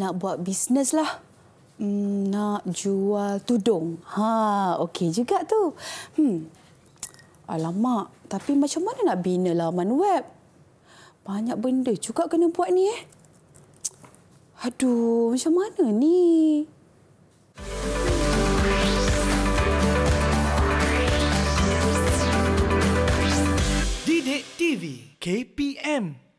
nak buat bisnes lah. Hmm, nak jual tudung. Ha, okey juga tu. Hmm. Alamak, tapi macam mana nak bina laman lah web? Banyak benda juga kena buat ni eh. Aduh, macam mana ni? Didik TV KPM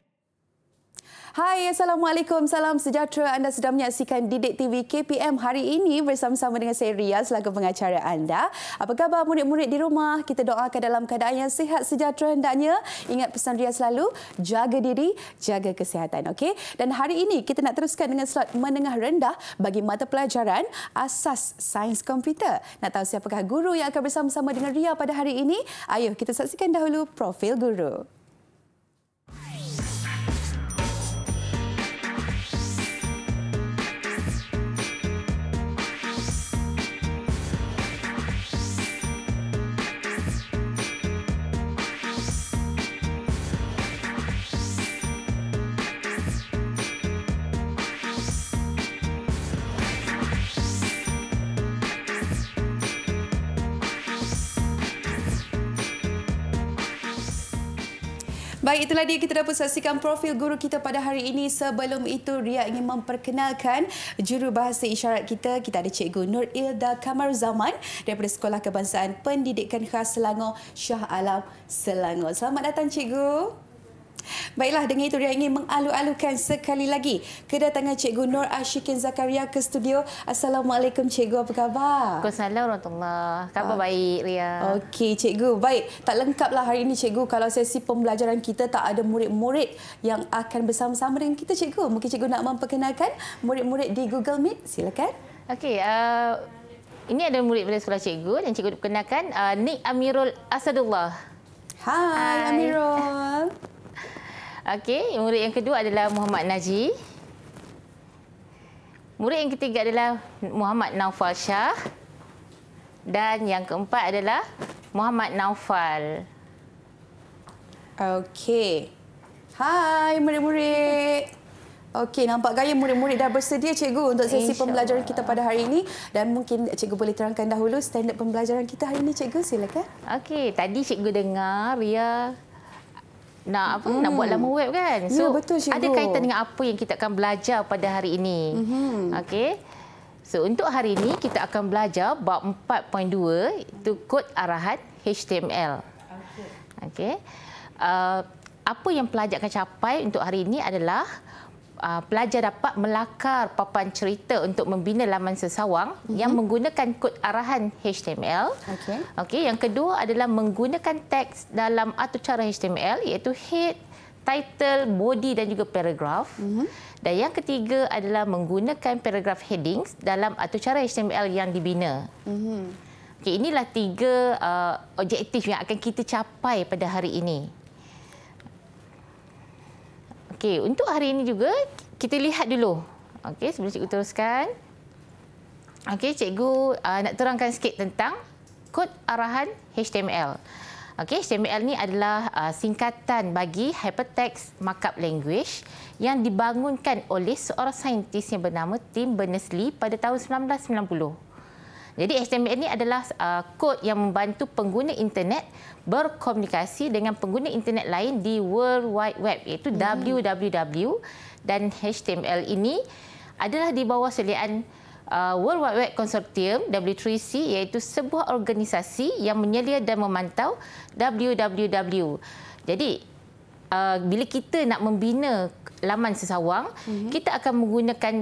Hai, Assalamualaikum. Salam sejahtera. Anda sedang menyaksikan Didik TV KPM hari ini bersama-sama dengan saya Ria selaku pengacara anda. Apa khabar murid-murid di rumah? Kita doakan dalam keadaan yang sihat sejahtera hendaknya. Ingat pesan Ria selalu, jaga diri, jaga kesihatan. Okay? Dan hari ini kita nak teruskan dengan slot menengah rendah bagi mata pelajaran Asas Sains Komputer. Nak tahu siapakah guru yang akan bersama-sama dengan Ria pada hari ini? Ayuh kita saksikan dahulu profil guru. Guru. Baik, itulah dia kita dapat saksikan profil guru kita pada hari ini. Sebelum itu, Ria ingin memperkenalkan jurubahasa isyarat kita. Kita ada Cikgu Nur Ilda Kamar Zaman daripada Sekolah Kebangsaan Pendidikan Khas Selangor, Shah Alam, Selangor. Selamat datang, Cikgu. Baiklah, dengan itu dia ingin mengalu-alukan sekali lagi kedatangan Cikgu Nur Ashikin Zakaria ke studio. Assalamualaikum Cikgu, apa khabar? Waalaikumsalam warahmatullahi Khabar ah. baik, Ria. Okey, Cikgu. Baik, tak lengkaplah hari ini Cikgu kalau sesi pembelajaran kita tak ada murid-murid yang akan bersama-sama dengan kita Cikgu. Mungkin Cikgu nak memperkenalkan murid-murid di Google Meet. Silakan. Okey, uh, ini ada murid dari sekolah Cikgu yang Cikgu perkenalkan. Uh, Nik Amirul Asadullah. Hai, Hai. Amirul. Okey, murid yang kedua adalah Muhammad Naji. Murid yang ketiga adalah Muhammad Naufal Shah. Dan yang keempat adalah Muhammad Naufal. Okey. Hai murid-murid. Okey, nampak gaya murid-murid dah bersedia cikgu untuk sesi Insya pembelajaran Allah. kita pada hari ini. Dan mungkin cikgu boleh terangkan dahulu standard pembelajaran kita hari ini cikgu. Silakan. Okey, tadi cikgu dengar Ria nak apa mm. nak buat hmm. laman web kan. Ya, so yeah, betul, ada kaitan dengan apa yang kita akan belajar pada hari ini. Mm-hmm. Okey. So untuk hari ini kita akan belajar bab 4.2 itu kod arahan HTML. Okey. Okay. Uh, apa yang pelajar akan capai untuk hari ini adalah uh, pelajar dapat melakar papan cerita untuk membina laman sesawang mm-hmm. yang menggunakan kod arahan HTML. Okey. Okey, yang kedua adalah menggunakan teks dalam atau cara HTML iaitu head, title, body dan juga paragraph. Mm-hmm. Dan yang ketiga adalah menggunakan paragraph headings dalam atau cara HTML yang dibina. Mm-hmm. Okey, inilah tiga uh, objektif yang akan kita capai pada hari ini. Okey, untuk hari ini juga kita lihat dulu. Okey, sebelum cikgu teruskan. Okey, cikgu uh, nak terangkan sikit tentang kod arahan HTML. Okey, HTML ni adalah uh, singkatan bagi hypertext markup language yang dibangunkan oleh seorang saintis yang bernama Tim Berners-Lee pada tahun 1990. Jadi HTML ini adalah uh, kod yang membantu pengguna internet berkomunikasi dengan pengguna internet lain di World Wide Web iaitu hmm. www dan HTML ini adalah di bawah selian uh, World Wide Web Consortium W3C iaitu sebuah organisasi yang menyelia dan memantau www. Jadi uh, bila kita nak membina laman sesawang, mm-hmm. kita akan menggunakan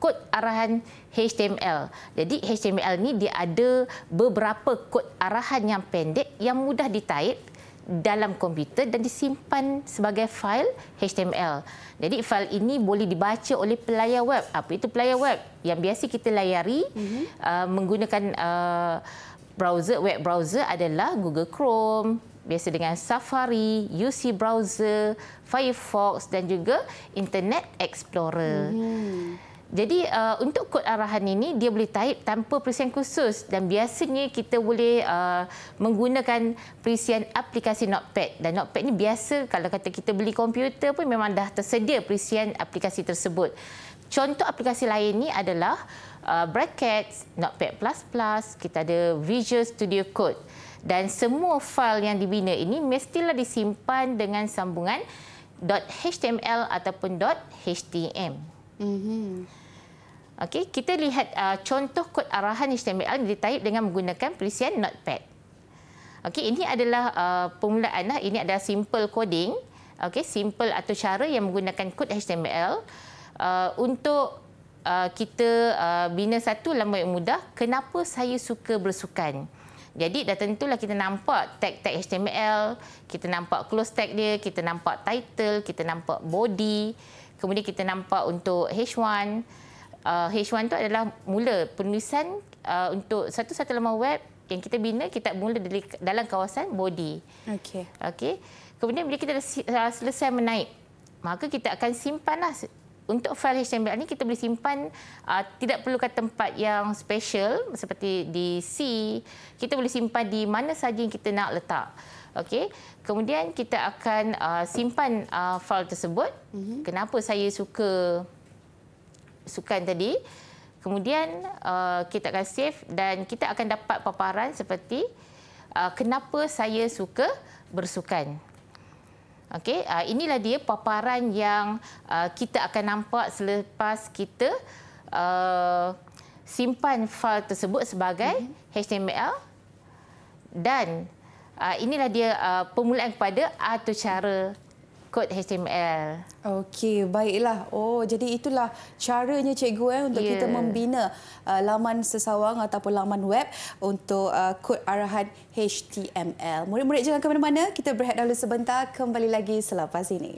kod arahan HTML. Jadi HTML ni dia ada beberapa kod arahan yang pendek yang mudah ditaip dalam komputer dan disimpan sebagai fail HTML. Jadi fail ini boleh dibaca oleh pelayar web. Apa itu pelayar web? Yang biasa kita layari mm-hmm. uh, menggunakan uh, browser web browser adalah Google Chrome, biasa dengan Safari, UC browser, Firefox dan juga Internet Explorer. Mm-hmm. Jadi uh, untuk kod arahan ini dia boleh taip tanpa perisian khusus dan biasanya kita boleh uh, menggunakan perisian aplikasi Notepad dan Notepad ini biasa kalau kata kita beli komputer pun memang dah tersedia perisian aplikasi tersebut. Contoh aplikasi lain ini adalah uh, Brackets, Notepad++, kita ada Visual Studio Code dan semua fail yang dibina ini mestilah disimpan dengan sambungan .html ataupun .htm. Mm-hmm. Okey, kita lihat uh, contoh kod arahan HTML ditaip dengan menggunakan perisian notepad. Okey, ini adalah uh, permulaan lah. ini adalah simple coding. Okey, simple atau cara yang menggunakan kod HTML uh, untuk uh, kita uh, bina satu laman yang mudah. Kenapa saya suka bersukan? Jadi dah tentulah kita nampak tag-tag HTML, kita nampak close tag dia, kita nampak title, kita nampak body. Kemudian kita nampak untuk H1, H1 itu adalah mula penulisan uh, untuk satu-satu laman web yang kita bina, kita mula dari dalam kawasan body. Okay. Okay. Kemudian bila kita dah uh, selesai menaik, maka kita akan simpanlah untuk file HTML ini kita boleh simpan uh, tidak perlukan tempat yang special seperti di C. Kita boleh simpan di mana saja yang kita nak letak. Okey. Kemudian kita akan uh, simpan uh, file tersebut. Mm -hmm. Kenapa saya suka sukan tadi? Kemudian uh, kita akan save dan kita akan dapat paparan seperti uh, kenapa saya suka bersukan. Okey, uh, inilah dia paparan yang uh, kita akan nampak selepas kita uh, simpan fail tersebut sebagai mm -hmm. HTML dan Ah, inilah dia ah, permulaan kepada atau cara kod HTML. Okey, baiklah. Oh, jadi itulah caranya cikgu eh untuk yeah. kita membina uh, laman sesawang ataupun laman web untuk uh, kod arahan HTML. Murid-murid jangan ke mana-mana, kita berehat dahulu sebentar, kembali lagi selepas ini.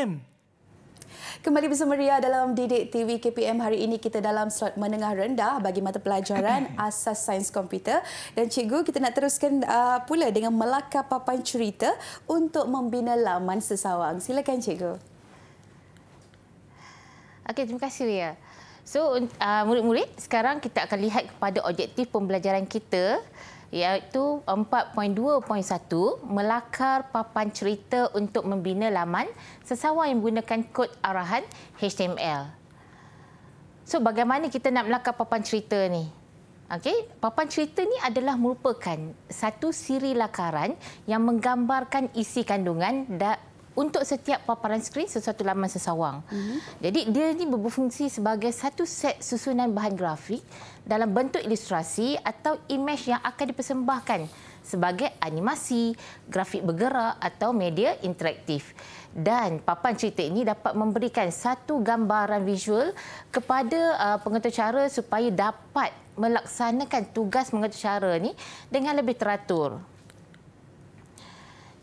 KPM. Kembali bersama Ria dalam Didik TV KPM hari ini kita dalam slot menengah rendah bagi mata pelajaran Asas Sains Komputer dan cikgu kita nak teruskan uh, pula dengan melaka papan cerita untuk membina laman sesawang. Silakan cikgu. Okey, terima kasih Ria. So, uh, murid-murid, sekarang kita akan lihat kepada objektif pembelajaran kita iaitu 4.2.1 melakar papan cerita untuk membina laman sesawang yang menggunakan kod arahan HTML. So bagaimana kita nak melakar papan cerita ni? Okey, papan cerita ni adalah merupakan satu siri lakaran yang menggambarkan isi kandungan untuk setiap paparan skrin sesuatu laman sesawang. Mm-hmm. Jadi dia ini berfungsi sebagai satu set susunan bahan grafik dalam bentuk ilustrasi atau imej yang akan dipersembahkan sebagai animasi, grafik bergerak atau media interaktif. Dan papan cerita ini dapat memberikan satu gambaran visual kepada uh, pengetahuan cara supaya dapat melaksanakan tugas mengetahuan cara ini dengan lebih teratur.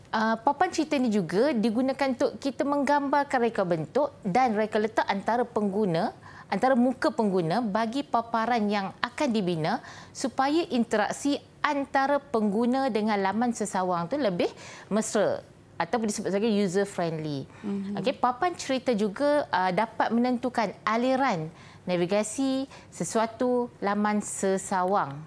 Uh, papan cerita ini juga digunakan untuk kita menggambarkan reka bentuk dan reka letak antara pengguna antara muka pengguna bagi paparan yang akan dibina supaya interaksi antara pengguna dengan laman sesawang tu lebih mesra ataupun disebut sebagai user friendly. Mm-hmm. Okey, papan cerita juga uh, dapat menentukan aliran navigasi sesuatu laman sesawang.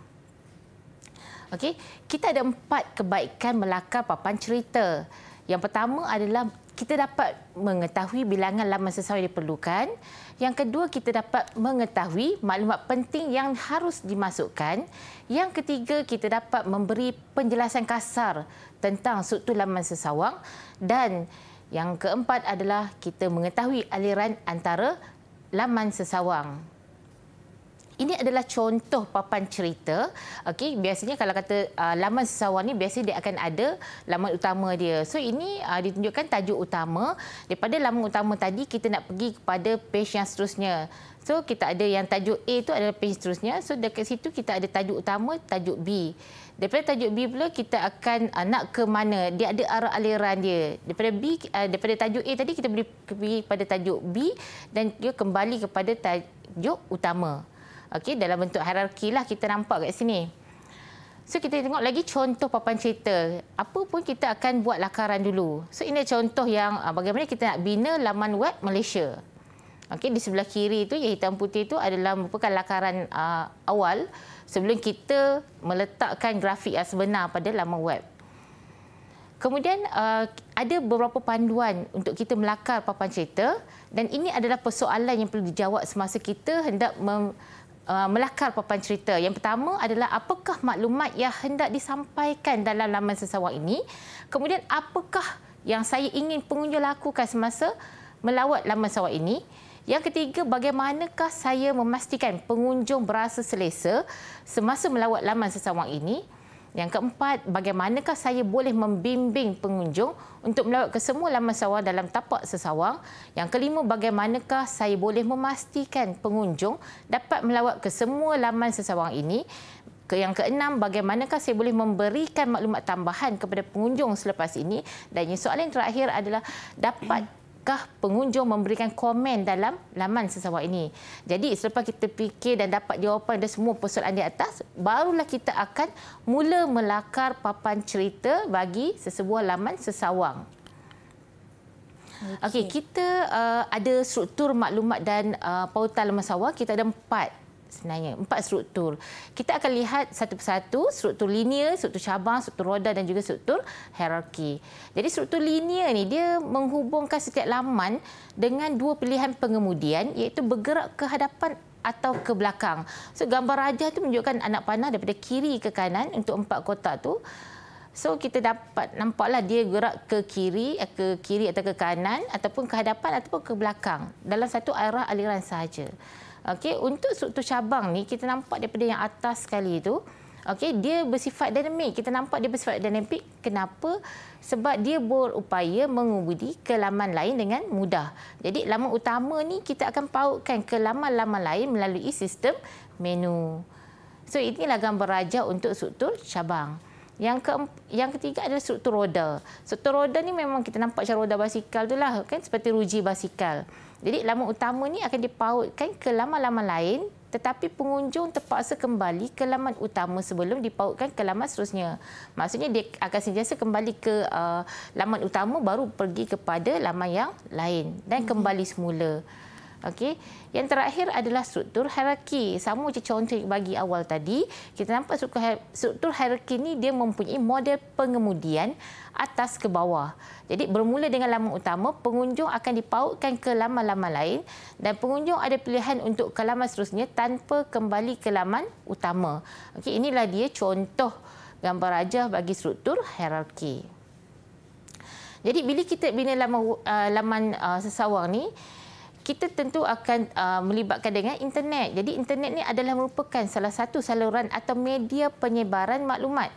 Okey, kita ada empat kebaikan melakar papan cerita. Yang pertama adalah kita dapat mengetahui bilangan laman sesuai yang diperlukan. Yang kedua, kita dapat mengetahui maklumat penting yang harus dimasukkan. Yang ketiga, kita dapat memberi penjelasan kasar tentang struktur laman sesawang. Dan yang keempat adalah kita mengetahui aliran antara laman sesawang ini adalah contoh papan cerita. Okey, biasanya kalau kata uh, laman sesawang ni biasanya dia akan ada laman utama dia. So ini uh, ditunjukkan tajuk utama daripada laman utama tadi kita nak pergi kepada page yang seterusnya. So kita ada yang tajuk A tu adalah page seterusnya. So dekat situ kita ada tajuk utama, tajuk B. Daripada tajuk B pula kita akan uh, nak ke mana? Dia ada arah aliran dia. Daripada B uh, daripada tajuk A tadi kita boleh pergi pada tajuk B dan dia kembali kepada tajuk utama. Okey, dalam bentuk hierarki lah kita nampak kat sini. So kita tengok lagi contoh papan cerita. Apa pun kita akan buat lakaran dulu. So ini contoh yang ah, bagaimana kita nak bina laman web Malaysia. Okey, di sebelah kiri itu yang hitam putih itu adalah merupakan lakaran uh, awal sebelum kita meletakkan grafik yang sebenar pada laman web. Kemudian ah, ada beberapa panduan untuk kita melakar papan cerita dan ini adalah persoalan yang perlu dijawab semasa kita hendak mem- Uh, melakar papan cerita. Yang pertama adalah apakah maklumat yang hendak disampaikan dalam laman sesawang ini. Kemudian apakah yang saya ingin pengunjung lakukan semasa melawat laman sesawang ini. Yang ketiga, bagaimanakah saya memastikan pengunjung berasa selesa semasa melawat laman sesawang ini. Yang keempat, bagaimanakah saya boleh membimbing pengunjung untuk melawat ke semua laman sawang dalam tapak sesawang? Yang kelima, bagaimanakah saya boleh memastikan pengunjung dapat melawat ke semua laman sesawang ini? Yang keenam, bagaimanakah saya boleh memberikan maklumat tambahan kepada pengunjung selepas ini? Dan yang soalan terakhir adalah dapat adakah pengunjung memberikan komen dalam laman sesawak ini. Jadi selepas kita fikir dan dapat jawapan dari semua persoalan di atas, barulah kita akan mula melakar papan cerita bagi sesebuah laman sesawang. Okey, okay, kita uh, ada struktur maklumat dan uh, pautan laman sawah. Kita ada empat sebenarnya empat struktur. Kita akan lihat satu persatu struktur linear, struktur cabang, struktur roda dan juga struktur hierarki. Jadi struktur linear ni dia menghubungkan setiap laman dengan dua pilihan pengemudian iaitu bergerak ke hadapan atau ke belakang. So gambar rajah tu menunjukkan anak panah daripada kiri ke kanan untuk empat kotak tu. So kita dapat nampaklah dia gerak ke kiri, eh, ke kiri atau ke kanan ataupun ke hadapan ataupun ke belakang dalam satu arah aliran sahaja. Okey, untuk struktur cabang ni kita nampak daripada yang atas sekali itu. Okey, dia bersifat dinamik. Kita nampak dia bersifat dinamik. Kenapa? Sebab dia berupaya mengubudi ke laman lain dengan mudah. Jadi laman utama ni kita akan pautkan ke laman-laman lain melalui sistem menu. So inilah gambar raja untuk struktur cabang. Yang ke, yang ketiga adalah struktur roda. Struktur roda ni memang kita nampak cara roda basikal tu lah. Kan? Seperti ruji basikal. Jadi laman utama ni akan dipautkan ke laman-laman lain tetapi pengunjung terpaksa kembali ke laman utama sebelum dipautkan ke laman seterusnya. Maksudnya dia akan sentiasa kembali ke uh, laman utama baru pergi kepada laman yang lain dan mhm. kembali semula. Okey. Yang terakhir adalah struktur hierarki. Sama macam contoh yang bagi awal tadi, kita nampak struktur hierarki ini dia mempunyai model pengemudian atas ke bawah. Jadi bermula dengan laman utama, pengunjung akan dipautkan ke laman-laman lain dan pengunjung ada pilihan untuk ke laman seterusnya tanpa kembali ke laman utama. Okey, inilah dia contoh gambar raja bagi struktur hierarki. Jadi bila kita bina laman, uh, laman uh, sesawang ni, kita tentu akan uh, melibatkan dengan internet. Jadi internet ni adalah merupakan salah satu saluran atau media penyebaran maklumat.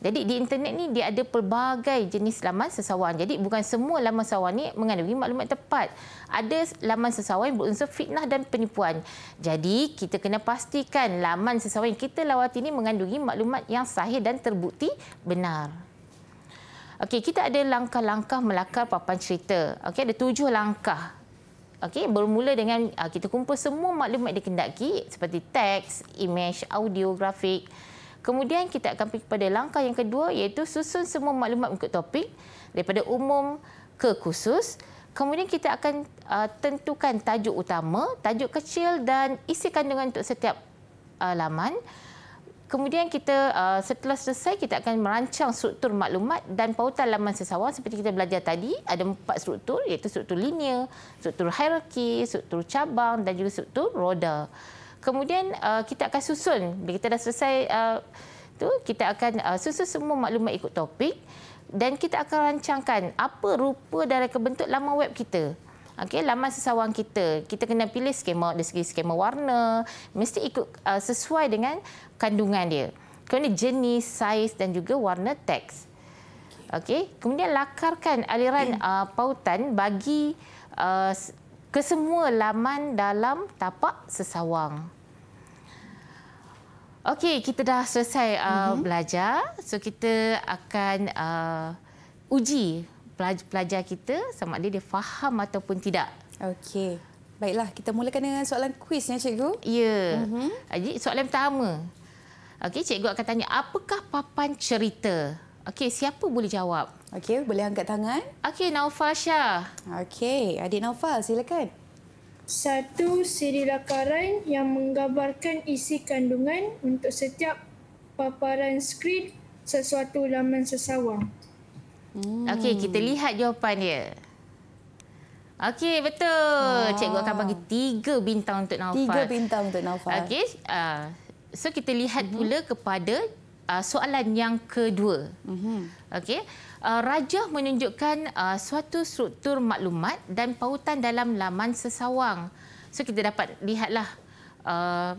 Jadi di internet ni dia ada pelbagai jenis laman sesawang. Jadi bukan semua laman sesawang ni mengandungi maklumat tepat. Ada laman sesawang yang berunsur fitnah dan penipuan. Jadi kita kena pastikan laman sesawang yang kita lawati ini mengandungi maklumat yang sahih dan terbukti benar. Okey, kita ada langkah-langkah melakar papan cerita. Okey, ada tujuh langkah. Okey, bermula dengan uh, kita kumpul semua maklumat di kendaki seperti teks, image, audio, grafik. Kemudian kita akan pergi kepada langkah yang kedua iaitu susun semua maklumat mengikut topik daripada umum ke khusus. Kemudian kita akan uh, tentukan tajuk utama, tajuk kecil dan isi kandungan untuk setiap uh, laman. Kemudian kita uh, setelah selesai kita akan merancang struktur maklumat dan pautan laman sesawang seperti kita belajar tadi ada empat struktur iaitu struktur linear, struktur hierarki, struktur cabang dan juga struktur roda. Kemudian uh, kita akan susun bila kita dah selesai uh, tu kita akan uh, susun semua maklumat ikut topik dan kita akan rancangkan apa rupa dan reka bentuk laman web kita. Okay, laman sesawang kita kita kena pilih skema dari segi skema warna mesti ikut uh, sesuai dengan kandungan dia kemudian jenis saiz dan juga warna teks Okay, kemudian lakarkan aliran hmm. uh, pautan bagi uh, kesemua laman dalam tapak sesawang okey kita dah selesai uh, mm-hmm. belajar so kita akan uh, uji pelajar kita sama ada dia faham ataupun tidak. Okey. Baiklah, kita mulakan dengan soalan kuisnya, cikgu. Ya. Uh-huh. soalan pertama. Okey, cikgu akan tanya, apakah papan cerita? Okey, siapa boleh jawab? Okey, boleh angkat tangan. Okey, Naufal Syah. Okey, adik Naufal, silakan. Satu siri lakaran yang menggambarkan isi kandungan untuk setiap paparan skrin sesuatu laman sesawang. Hmm. Okey, kita lihat jawapan dia. Okey, betul. Oh. Cikgu akan bagi tiga bintang untuk Naufal. Tiga bintang untuk Naufal. Okey. Uh, so kita lihat uh hmm. -huh. pula kepada uh, soalan yang kedua. Uh hmm. -huh. Okey. Uh, Rajah menunjukkan uh, suatu struktur maklumat dan pautan dalam laman sesawang. So kita dapat lihatlah uh,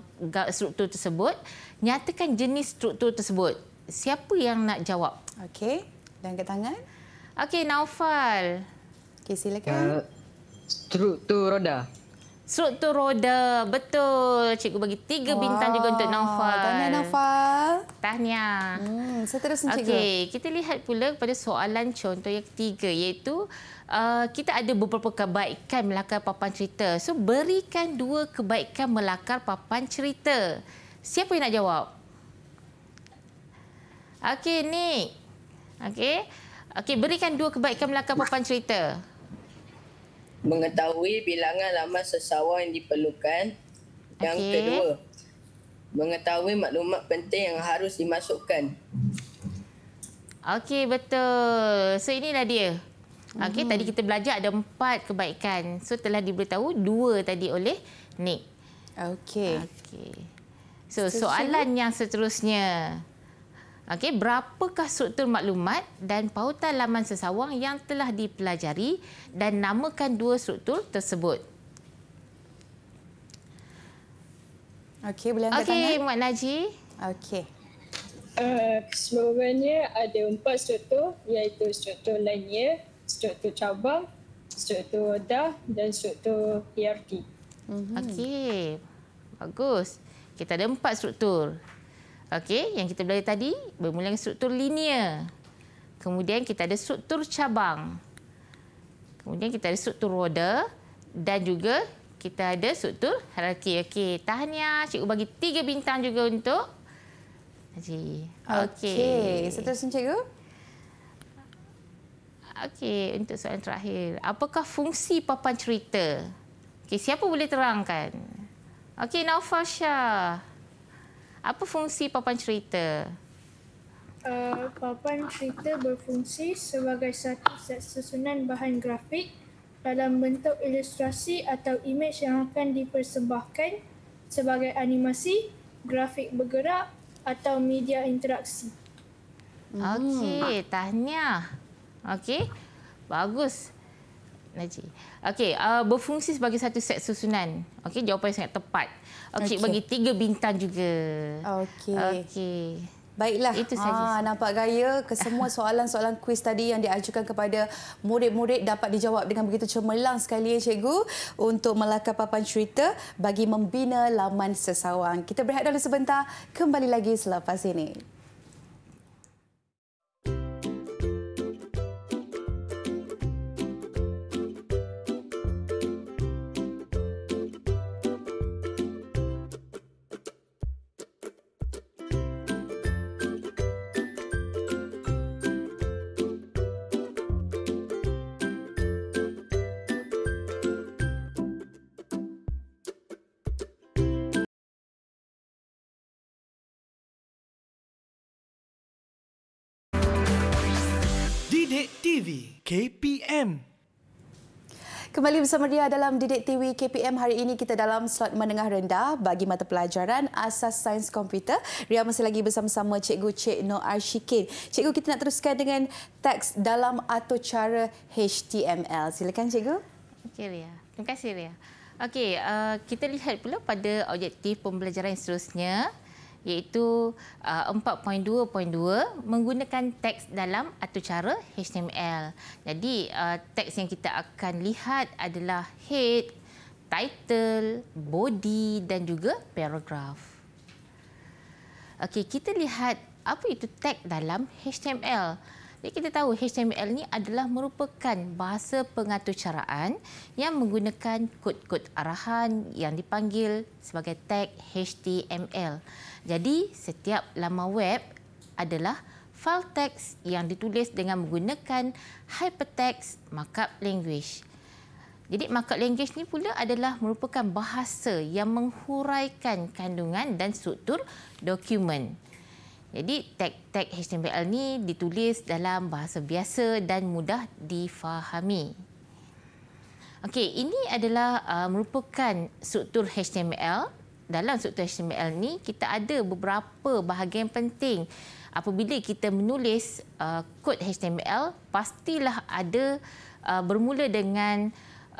struktur tersebut. Nyatakan jenis struktur tersebut. Siapa yang nak jawab? Okey. Dan angkat tangan. Okey, Naufal. Okey, silakan. Uh, eh, struktur roda. Struktur roda. Betul. Cikgu bagi tiga bintang juga untuk Naufal. Tahniah, Naufal. Tahniah. Hmm, seterusnya, Cikgu. Okey, kita lihat pula pada soalan contoh yang ketiga iaitu uh, kita ada beberapa kebaikan melakar papan cerita. So berikan dua kebaikan melakar papan cerita. Siapa yang nak jawab? Okey, Nick. Okey. Okey, berikan dua kebaikan belakang papan cerita. Mengetahui bilangan lama sesawa yang diperlukan. Yang okay. kedua, mengetahui maklumat penting yang harus dimasukkan. Okey, betul. So, inilah dia. Okey, hmm. tadi kita belajar ada empat kebaikan. So, telah diberitahu dua tadi oleh Nick. Okey. Okay. So, soalan yang seterusnya. Okey, berapakah struktur maklumat dan pautan laman sesawang yang telah dipelajari dan namakan dua struktur tersebut? Okey, boleh angkat okay, tangan. Okey, Muat eh, Naji. Okey. Uh, keseluruhannya ada empat struktur iaitu struktur lainnya, struktur cabang, struktur dah dan struktur hierarki. Mm -hmm. Okey, bagus. Kita ada empat struktur. Okey, yang kita belajar tadi bermula dengan struktur linear. Kemudian kita ada struktur cabang. Kemudian kita ada struktur roda dan juga kita ada struktur hierarki. Okey, tahniah ya. cikgu bagi tiga bintang juga untuk Haji. Okey. Okey, seterusnya cikgu. Okey, untuk soalan terakhir. Apakah fungsi papan cerita? Okey, siapa boleh terangkan? Okey, Naufal Shah. Apa fungsi papan cerita? Uh, papan cerita berfungsi sebagai satu set susunan bahan grafik dalam bentuk ilustrasi atau imej yang akan dipersembahkan sebagai animasi, grafik bergerak atau media interaksi. Hmm. Okey, tahniah. Okey, bagus. Najib. Okey, uh, berfungsi sebagai satu set susunan. Okey, jawapan yang sangat tepat. Okey, okay. bagi tiga bintang juga. Okey. Okey. Baiklah. Itu saja. Ah, nampak gaya kesemua soalan-soalan kuis tadi yang diajukan kepada murid-murid dapat dijawab dengan begitu cemerlang sekali ya cikgu untuk melakar papan cerita bagi membina laman sesawang. Kita berehat dulu sebentar. Kembali lagi selepas ini. KPM. Kembali bersama Ria dalam Didik TV KPM hari ini kita dalam slot menengah rendah bagi mata pelajaran Asas Sains Komputer. Ria masih lagi bersama-sama Cikgu Cik Noor Arshikin. Cikgu kita nak teruskan dengan teks dalam atau cara HTML. Silakan Cikgu. Okey Ria. Terima kasih Ria. Okey, uh, kita lihat pula pada objektif pembelajaran seterusnya iaitu 4.2.2 uh, menggunakan teks dalam atau cara HTML. Jadi uh, teks yang kita akan lihat adalah head, title, body dan juga paragraph. Okey, kita lihat apa itu teks dalam HTML. Jadi kita tahu HTML ni adalah merupakan bahasa pengatur caraan yang menggunakan kod-kod arahan yang dipanggil sebagai tag HTML. Jadi setiap laman web adalah file teks yang ditulis dengan menggunakan hypertext markup language. Jadi markup language ni pula adalah merupakan bahasa yang menghuraikan kandungan dan struktur dokumen. Jadi tag-tag HTML ni ditulis dalam bahasa biasa dan mudah difahami. Okey, ini adalah uh, merupakan struktur HTML. Dalam struktur HTML ni kita ada beberapa bahagian penting. Apabila kita menulis uh, kod HTML, pastilah ada uh, bermula dengan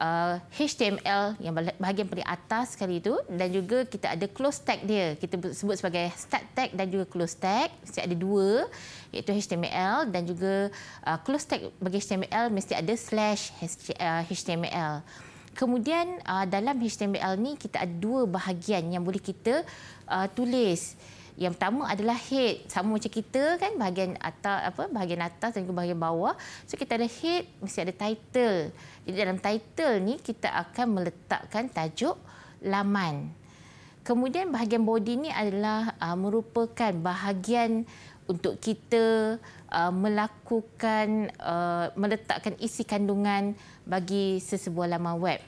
uh, HTML yang bahagian paling atas sekali itu dan juga kita ada close tag dia. Kita sebut sebagai start tag dan juga close tag. Mesti ada dua iaitu HTML dan juga uh, close tag bagi HTML mesti ada slash HTML. Uh, Kemudian uh, dalam HTML ni kita ada dua bahagian yang boleh kita uh, tulis. Yang pertama adalah head sama macam kita kan bahagian atas apa bahagian atas dan juga bahagian bawah. So kita ada head mesti ada title. Jadi dalam title ni kita akan meletakkan tajuk laman. Kemudian bahagian body ni adalah uh, merupakan bahagian untuk kita uh, melakukan uh, meletakkan isi kandungan bagi sesebuah laman web.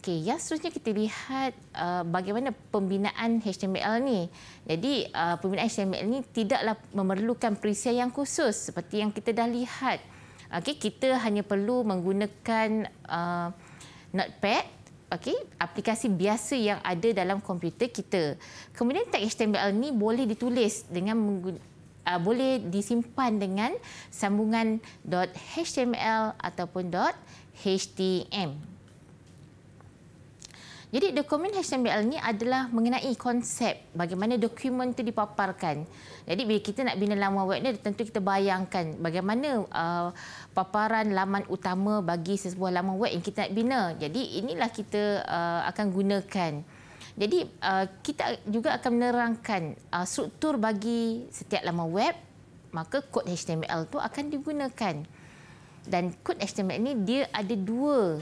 Okey, yang seterusnya kita lihat uh, bagaimana pembinaan HTML ni. Jadi, uh, pembinaan HTML ni tidaklah memerlukan perisian yang khusus seperti yang kita dah lihat. Okey, kita hanya perlu menggunakan uh, Notepad okey, aplikasi biasa yang ada dalam komputer kita. Kemudian tag HTML ni boleh ditulis dengan menggun- uh, boleh disimpan dengan sambungan .html ataupun .htm. Jadi dokumen HTML ni adalah mengenai konsep bagaimana dokumen itu dipaparkan. Jadi bila kita nak bina laman web ni tentu kita bayangkan bagaimana uh, paparan laman utama bagi sesebuah laman web yang kita nak bina. Jadi inilah kita uh, akan gunakan. Jadi uh, kita juga akan menerangkan uh, struktur bagi setiap laman web maka kod HTML tu akan digunakan. Dan kod HTML ni dia ada dua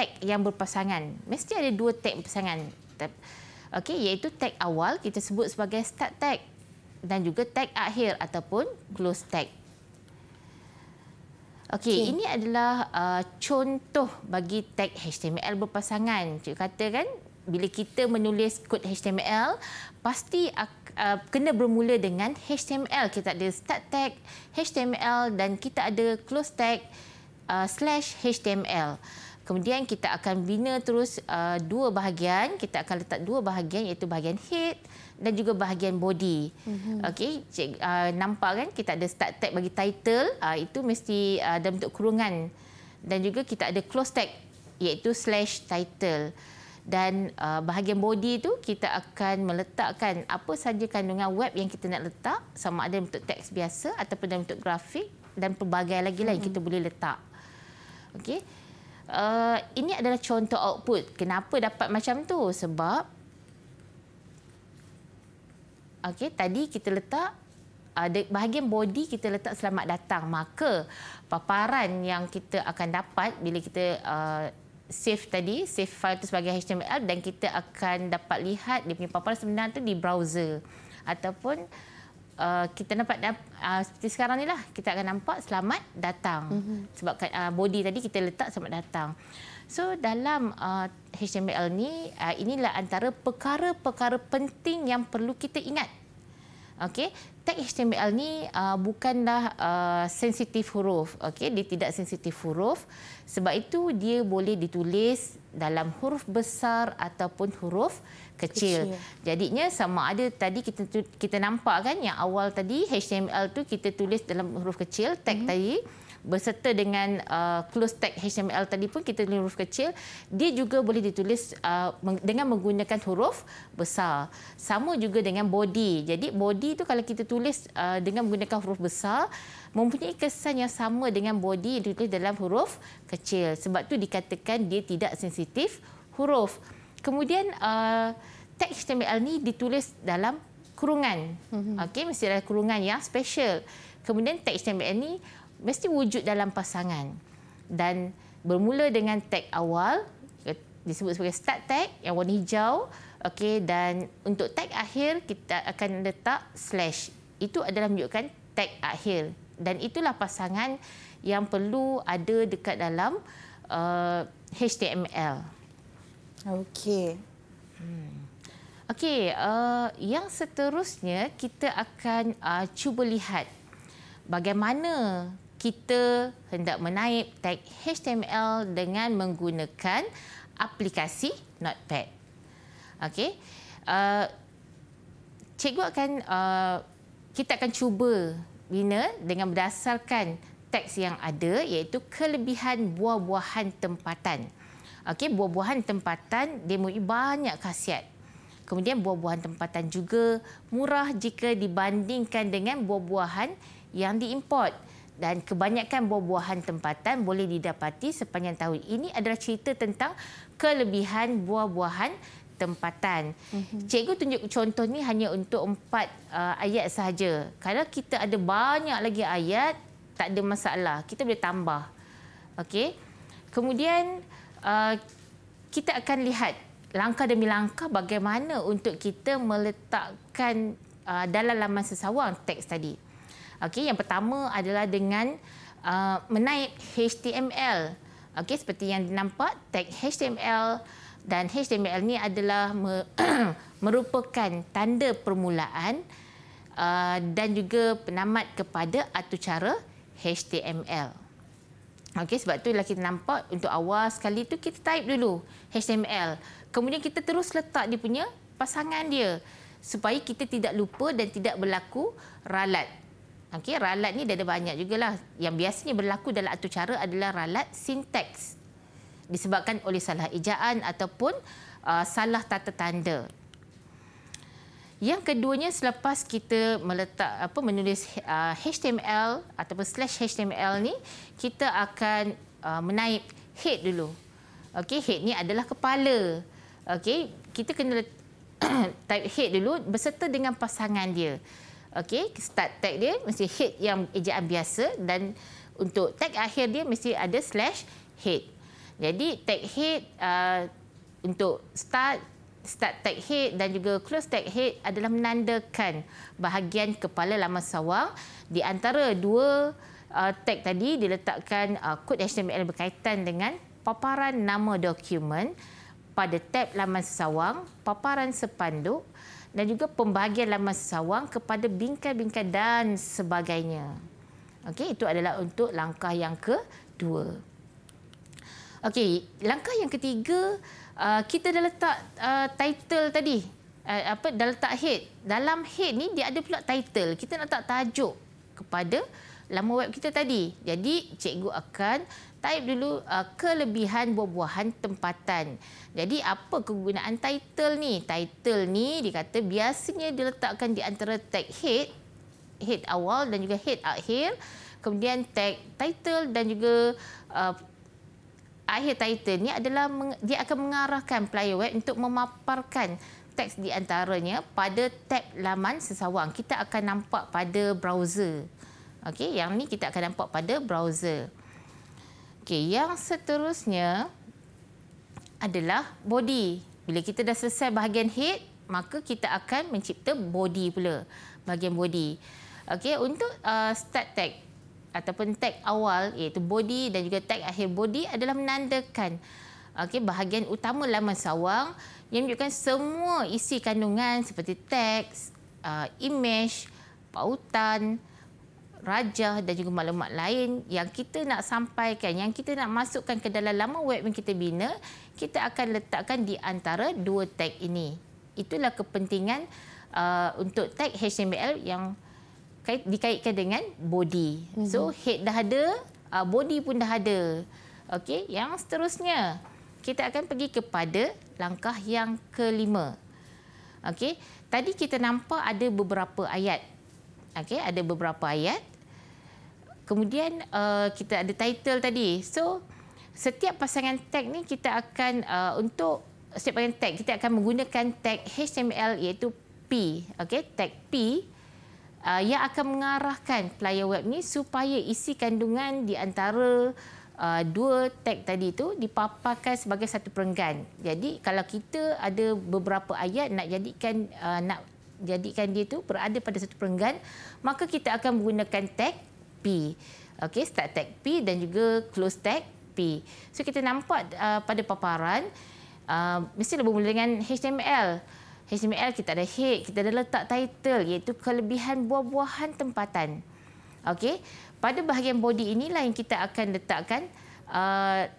tag yang berpasangan. Mesti ada dua tag berpasangan. Okey, iaitu tag awal kita sebut sebagai start tag dan juga tag akhir ataupun close tag. Okey, okay. ini adalah uh, contoh bagi tag HTML berpasangan. Cik kata kan, bila kita menulis kod HTML, pasti uh, kena bermula dengan HTML. Kita ada start tag, HTML dan kita ada close tag, uh, slash HTML. HTML. Kemudian kita akan bina terus uh, dua bahagian. Kita akan letak dua bahagian iaitu bahagian head dan juga bahagian body. Mm-hmm. Okey, uh, nampak kan kita ada start tag bagi title, uh, itu mesti uh, dalam bentuk kurungan. Dan juga kita ada close tag iaitu slash title. Dan uh, bahagian body itu kita akan meletakkan apa saja kandungan web yang kita nak letak sama ada bentuk teks biasa ataupun dalam bentuk grafik dan pelbagai lagi lah mm-hmm. yang kita boleh letak. Okey. Eh, ini adalah contoh output. Kenapa dapat macam tu? Sebab okay, tadi kita letak ada bahagian body kita letak selamat datang. Maka paparan yang kita akan dapat bila kita uh, save tadi, save file itu sebagai HTML dan kita akan dapat lihat dia punya paparan sebenarnya tu di browser ataupun Uh, kita nampak uh, seperti sekarang ni lah kita akan nampak selamat datang mm -hmm. sebab uh, body tadi kita letak selamat datang. So dalam uh, HTML ni uh, inilah antara perkara-perkara penting yang perlu kita ingat. Okey, tag HTML ni uh, bukanlah uh, sensitif huruf. Okey, dia tidak sensitif huruf. Sebab itu dia boleh ditulis dalam huruf besar ataupun huruf kecil. kecil. Jadinya sama ada tadi kita kita nampak kan yang awal tadi HTML tu kita tulis dalam huruf kecil tag mm-hmm. tadi berserta dengan uh, close tag HTML tadi pun kita tulis huruf kecil dia juga boleh ditulis uh, dengan menggunakan huruf besar. Sama juga dengan body. Jadi body tu kalau kita tulis uh, dengan menggunakan huruf besar mempunyai kesan yang sama dengan body yang ditulis dalam huruf kecil. Sebab tu dikatakan dia tidak sensitif huruf. Kemudian uh, teks HTML ni ditulis dalam kurungan. Mhm. Okey, mesti ada kurungan yang special. Kemudian teks HTML ni mesti wujud dalam pasangan. Dan bermula dengan tag awal disebut sebagai start tag yang warna hijau. Okey dan untuk tag akhir kita akan letak slash. Itu adalah menunjukkan tag akhir dan itulah pasangan yang perlu ada dekat dalam uh, HTML. Okey. Hmm. Okey, uh, yang seterusnya kita akan uh, cuba lihat bagaimana kita hendak menaip tag HTML dengan menggunakan aplikasi Notepad. Okey. Uh, cikgu akan uh, kita akan cuba bina dengan berdasarkan teks yang ada iaitu kelebihan buah-buahan tempatan. Okey, buah-buahan tempatan dia mempunyai banyak khasiat. Kemudian buah-buahan tempatan juga murah jika dibandingkan dengan buah-buahan yang diimport dan kebanyakan buah-buahan tempatan boleh didapati sepanjang tahun ini adalah cerita tentang kelebihan buah-buahan tempatan. Mm-hmm. Cikgu tunjuk contoh ni hanya untuk empat uh, ayat sahaja. Kalau kita ada banyak lagi ayat, tak ada masalah. Kita boleh tambah. Okey. Kemudian uh, kita akan lihat langkah demi langkah bagaimana untuk kita meletakkan uh, dalam laman sesawang teks tadi. Okey, yang pertama adalah dengan uh, menaik HTML. Okay. seperti yang nampak tag HTML dan HTML ni adalah merupakan tanda permulaan uh, dan juga penamat kepada atau cara HTML. Okey sebab itulah kita nampak untuk awal sekali tu kita type dulu HTML. Kemudian kita terus letak dia punya pasangan dia supaya kita tidak lupa dan tidak berlaku ralat. Okey ralat ni dia ada banyak jugalah yang biasanya berlaku dalam atau cara adalah ralat sintaks disebabkan oleh salah ejaan ataupun uh, salah tata tanda. Yang keduanya selepas kita meletak apa menulis uh, HTML ataupun slash HTML ni kita akan uh, menaip head dulu. Okey, head ni adalah kepala. Okey, kita kena type head dulu berserta dengan pasangan dia. Okey, start tag dia mesti head yang ejaan biasa dan untuk tag akhir dia mesti ada slash head. Jadi tag head uh, untuk start start tag head dan juga close tag head adalah menandakan bahagian kepala laman sawang di antara dua uh, tag tadi diletakkan uh, kod HTML berkaitan dengan paparan nama dokumen pada tab laman sawang, paparan sepanduk dan juga pembahagian laman sawang kepada bingkai-bingkai dan sebagainya. Okey, itu adalah untuk langkah yang kedua. Okey, langkah yang ketiga uh, kita dah letak uh, title tadi. Uh, apa dah letak head. Dalam head ni dia ada pula title. Kita nak letak tajuk kepada laman web kita tadi. Jadi cikgu akan type dulu uh, kelebihan buah-buahan tempatan. Jadi apa kegunaan title ni? Title ni dikata biasanya diletakkan di antara tag head, head awal dan juga head akhir. Kemudian tag title dan juga uh, akhir title ni adalah dia akan mengarahkan player web untuk memaparkan teks di antaranya pada tab laman sesawang. Kita akan nampak pada browser. Okey, yang ni kita akan nampak pada browser. Okey, yang seterusnya adalah body. Bila kita dah selesai bahagian head, maka kita akan mencipta body pula. Bahagian body. Okey, untuk uh, start tag ataupun tag awal iaitu body dan juga tag akhir body adalah menandakan okey bahagian utama laman sawang yang menunjukkan semua isi kandungan seperti teks, uh, image, pautan, rajah dan juga maklumat lain yang kita nak sampaikan, yang kita nak masukkan ke dalam laman web yang kita bina, kita akan letakkan di antara dua tag ini. Itulah kepentingan uh, untuk tag HTML yang kait, dikaitkan dengan body. Mm-hmm. So mhm. head dah ada, uh, body pun dah ada. Okey, yang seterusnya kita akan pergi kepada langkah yang kelima. Okey, tadi kita nampak ada beberapa ayat. Okey, ada beberapa ayat. Kemudian uh, kita ada title tadi. So setiap pasangan tag ni kita akan uh, untuk setiap pasangan tag kita akan menggunakan tag HTML iaitu P. Okey, tag P uh, yang akan mengarahkan player web ni supaya isi kandungan di antara uh, dua tag tadi itu dipaparkan sebagai satu perenggan. Jadi kalau kita ada beberapa ayat nak jadikan uh, nak jadikan dia itu berada pada satu perenggan, maka kita akan menggunakan tag P. Okey, start tag P dan juga close tag P. So kita nampak uh, pada paparan uh, mesti bermula dengan HTML. HTML kita ada head, kita ada letak title iaitu kelebihan buah-buahan tempatan. Okey. Pada bahagian body inilah yang kita akan letakkan uh,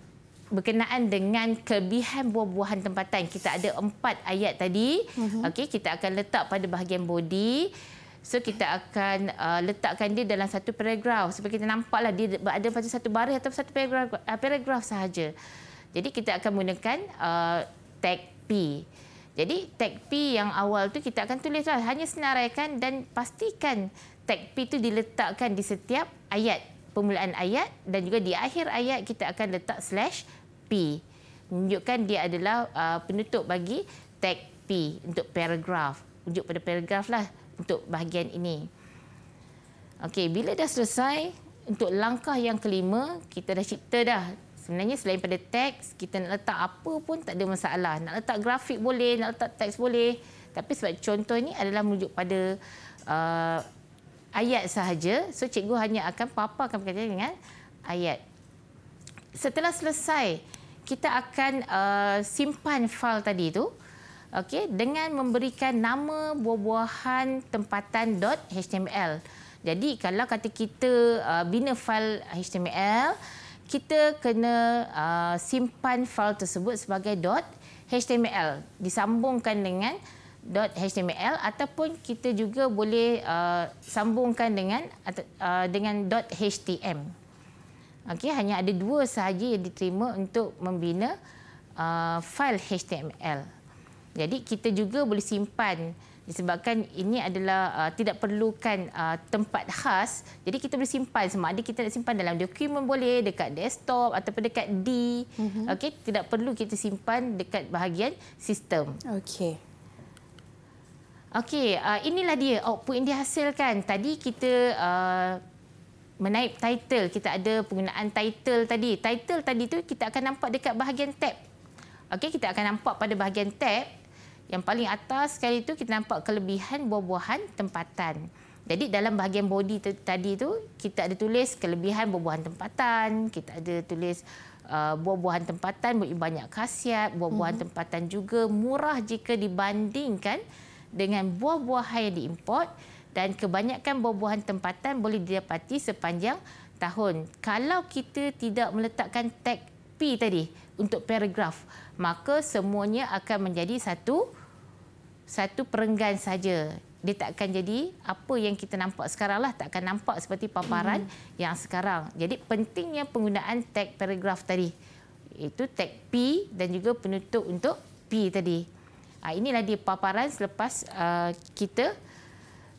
berkenaan dengan kelebihan buah-buahan tempatan. Kita ada empat ayat tadi. Mhm. Okey, kita akan letak pada bahagian body. So kita akan uh, letakkan dia dalam satu paragraf. Seperti kita nampaklah dia berada pada satu baris atau satu paragraf, uh, paragraf sahaja. Jadi kita akan gunakan uh, tag P. Jadi tag P yang awal tu kita akan tulislah hanya senaraikan dan pastikan tag P itu diletakkan di setiap ayat permulaan ayat dan juga di akhir ayat kita akan letak slash P. Menunjukkan dia adalah uh, penutup bagi tag P untuk paragraph. Tunjuk pada paragraph lah untuk bahagian ini. Okey, bila dah selesai untuk langkah yang kelima, kita dah cipta dah sebenarnya selain pada teks kita nak letak apa pun tak ada masalah nak letak grafik boleh nak letak teks boleh tapi sebab contoh ini adalah merujuk pada uh, ayat sahaja so cikgu hanya akan paparkan berkaitan dengan ayat setelah selesai kita akan uh, simpan fail tadi itu okay? dengan memberikan nama buah-buahan tempatan .html jadi kalau kata kita uh, bina fail html kita kena uh, simpan file tersebut sebagai .html disambungkan dengan .html ataupun kita juga boleh uh, sambungkan dengan uh, dengan .htm. Okey, hanya ada dua sahaja yang diterima untuk membina uh, file html. Jadi kita juga boleh simpan disebabkan ini adalah uh, tidak perlukan uh, tempat khas jadi kita boleh simpan sama ada kita nak simpan dalam dokumen boleh dekat desktop atau dekat D mm-hmm. okey tidak perlu kita simpan dekat bahagian sistem okey okey uh, inilah dia output yang dihasilkan tadi kita uh, menaip title kita ada penggunaan title tadi title tadi tu kita akan nampak dekat bahagian tab okey kita akan nampak pada bahagian tab yang paling atas sekali itu kita nampak kelebihan buah-buahan tempatan. Jadi dalam bahagian body tadi tu kita ada tulis kelebihan buah-buahan tempatan, kita ada tulis uh, buah-buahan tempatan mempunyai banyak khasiat, buah-buahan mm-hmm. tempatan juga murah jika dibandingkan dengan buah-buahan yang diimport dan kebanyakan buah-buahan tempatan boleh didapati sepanjang tahun. Kalau kita tidak meletakkan tag P tadi untuk paragraf, maka semuanya akan menjadi satu satu perenggan saja dia tak akan jadi apa yang kita nampak sekarang lah tak akan nampak seperti paparan hmm. yang sekarang jadi pentingnya penggunaan tag paragraph tadi itu tag P dan juga penutup untuk P tadi ha, inilah dia paparan selepas uh, kita